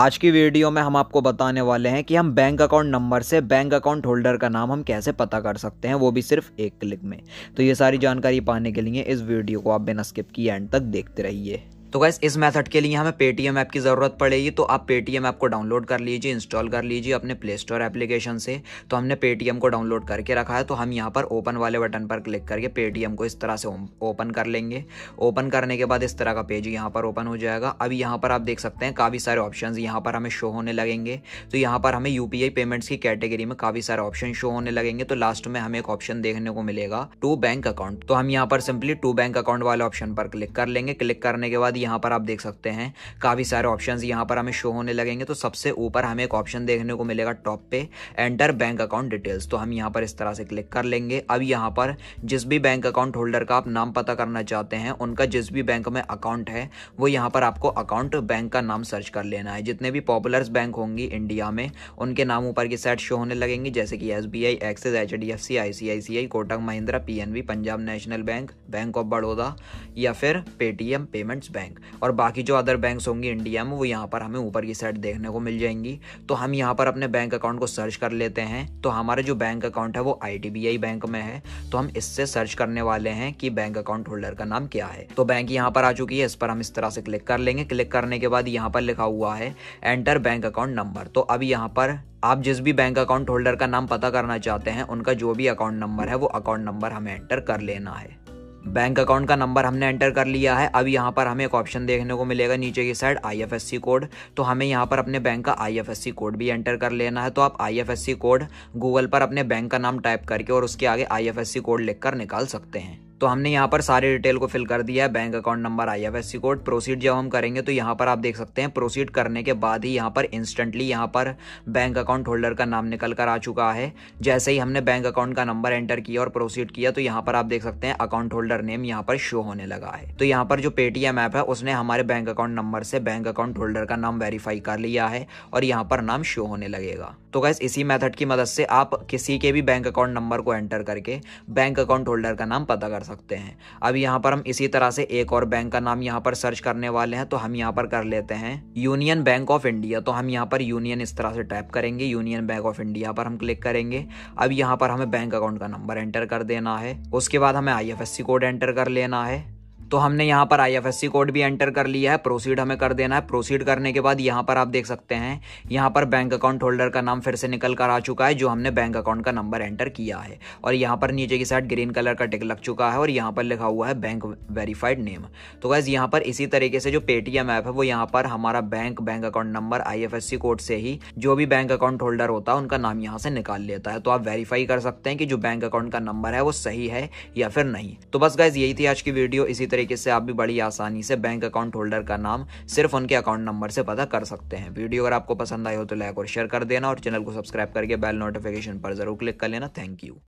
आज की वीडियो में हम आपको बताने वाले हैं कि हम बैंक अकाउंट नंबर से बैंक अकाउंट होल्डर का नाम हम कैसे पता कर सकते हैं वो भी सिर्फ एक क्लिक में तो ये सारी जानकारी पाने के लिए इस वीडियो को आप बिना स्किप किए एंड तक देखते रहिए तो गैस इस मेथड के लिए हमें पेटीएम ऐप की ज़रूरत पड़ेगी तो आप पेटीएम ऐप को डाउनलोड कर लीजिए इंस्टॉल कर लीजिए अपने प्ले स्टोर एप्लीकेशन से तो हमने पेटीएम को डाउनलोड करके रखा है तो हम यहाँ पर ओपन वाले बटन पर क्लिक करके पेटीएम को इस तरह से ओपन कर लेंगे ओपन करने के बाद इस तरह का पेज यहाँ पर ओपन हो जाएगा अब यहाँ पर आप देख सकते हैं काफ़ी सारे ऑप्शन यहाँ पर हमें शो होने लगेंगे तो यहाँ पर हमें यू पेमेंट्स की कैटेगरी में काफ़ी सारे ऑप्शन शो होने लगेंगे तो लास्ट में हमें एक ऑप्शन देखने को मिलेगा टू बैंक अकाउंट तो हम यहाँ पर सिंपली टू बैंक अकाउंट वाले ऑप्शन पर क्लिक कर लेंगे क्लिक करने के बाद यहाँ पर आप देख सकते हैं काफ़ी सारे ऑप्शन यहाँ पर हमें शो होने लगेंगे तो सबसे ऊपर हमें एक ऑप्शन देखने को मिलेगा टॉप पे एंटर बैंक अकाउंट डिटेल्स तो हम यहाँ पर इस तरह से क्लिक कर लेंगे अब यहाँ पर जिस भी बैंक अकाउंट होल्डर का आप नाम पता करना चाहते हैं उनका जिस भी बैंक में अकाउंट है वो यहाँ पर आपको अकाउंट बैंक का नाम सर्च कर लेना है जितने भी पॉपुलर्स बैंक होंगी इंडिया में उनके नाम ऊपर की साइड शो होने लगेंगे जैसे कि S B I Axis H D F C I C I C I Kotak Mahindra P N B Punjab National Bank Bank of Baroda या फिर पेटीएम पेमेंट्स बैंक बैंक और बाकी जो अदर बैंक्स होंगी इंडिया में वो यहाँ पर हमें ऊपर की साइड देखने को मिल जाएंगी तो हम यहाँ पर अपने बैंक अकाउंट को सर्च कर लेते हैं तो हमारा जो बैंक अकाउंट है वो आई बैंक में है तो हम इससे सर्च करने वाले हैं कि बैंक अकाउंट होल्डर का नाम क्या है तो बैंक यहाँ पर आ चुकी है इस पर हम इस तरह से क्लिक कर लेंगे क्लिक करने के बाद यहाँ पर लिखा हुआ है एंटर बैंक अकाउंट नंबर तो अब यहाँ पर आप जिस भी बैंक अकाउंट होल्डर का नाम पता करना चाहते हैं उनका जो भी अकाउंट नंबर है वो अकाउंट नंबर हमें एंटर कर लेना है बैंक अकाउंट का नंबर हमने एंटर कर लिया है अब यहाँ पर हमें एक ऑप्शन देखने को मिलेगा नीचे की साइड आईएफएससी कोड तो हमें यहाँ पर अपने बैंक का आईएफएससी कोड भी एंटर कर लेना है तो आप आईएफएससी कोड गूगल पर अपने बैंक का नाम टाइप करके और उसके आगे आईएफएससी कोड लिखकर निकाल सकते हैं तो हमने यहाँ पर सारे डिटेल को फिल कर दिया है bank account number I F S C code proceed जब हम करेंगे तो यहाँ पर आप देख सकते हैं प्रोसीड करने के बाद ही यहाँ पर इंस्टेंटली यहाँ पर बैंक अकाउंट होल्डर का नाम निकल कर आ चुका है जैसे ही हमने बैंक अकाउंट का नंबर एंटर किया और प्रोसीड किया तो यहाँ पर आप देख सकते हैं अकाउंट होल्डर नेम यहाँ पर शो होने लगा है तो यहाँ पर जो पेटीएम ऐप है उसने हमारे बैंक अकाउंट नंबर से बैंक अकाउंट होल्डर का नाम वेरीफाई कर लिया है और यहाँ पर नाम शो होने लगेगा तो गैस इसी मेथड की मदद से आप किसी के भी बैंक अकाउंट नंबर को एंटर करके बैंक अकाउंट होल्डर का नाम पता कर सकते सकते हैं अब यहाँ पर हम इसी तरह से एक और बैंक का नाम यहाँ पर सर्च करने वाले हैं तो हम यहाँ पर कर लेते हैं यूनियन बैंक ऑफ इंडिया तो हम यहाँ पर यूनियन इस तरह से टाइप करेंगे यूनियन बैंक ऑफ इंडिया पर हम क्लिक करेंगे अब यहाँ पर हमें बैंक अकाउंट का नंबर एंटर कर देना है उसके बाद हमें आई कोड एंटर कर लेना है तो हमने यहाँ पर आईएफएससी कोड भी एंटर कर लिया है प्रोसीड हमें कर देना है प्रोसीड करने के बाद यहाँ पर आप देख सकते हैं यहाँ पर बैंक अकाउंट होल्डर का नाम फिर से निकल कर आ चुका है जो हमने बैंक अकाउंट का नंबर एंटर किया है और यहाँ पर नीचे की साइड ग्रीन कलर का टिक लग चुका है और यहाँ पर लिखा हुआ है बैंक वेरीफाइड नेम तो गैस यहाँ पर इसी तरीके से जो पेटीएम ऐप है वो यहाँ पर हमारा bank bank account number I code से ही जो भी बैंक अकाउंट होल्डर होता है उनका नाम यहाँ से निकाल लेता है तो आप वेरीफाई कर सकते हैं कि जो बैंक अकाउंट का नंबर है वो सही है या फिर नहीं तो बस गैस यही थी आज की वीडियो इसी तरीके तरीके से आप भी बड़ी आसानी से बैंक अकाउंट होल्डर का नाम सिर्फ उनके अकाउंट नंबर से पता कर सकते हैं वीडियो अगर आपको पसंद आई हो तो लाइक और शेयर कर देना और चैनल को सब्सक्राइब करके बेल नोटिफिकेशन पर जरूर क्लिक कर लेना थैंक यू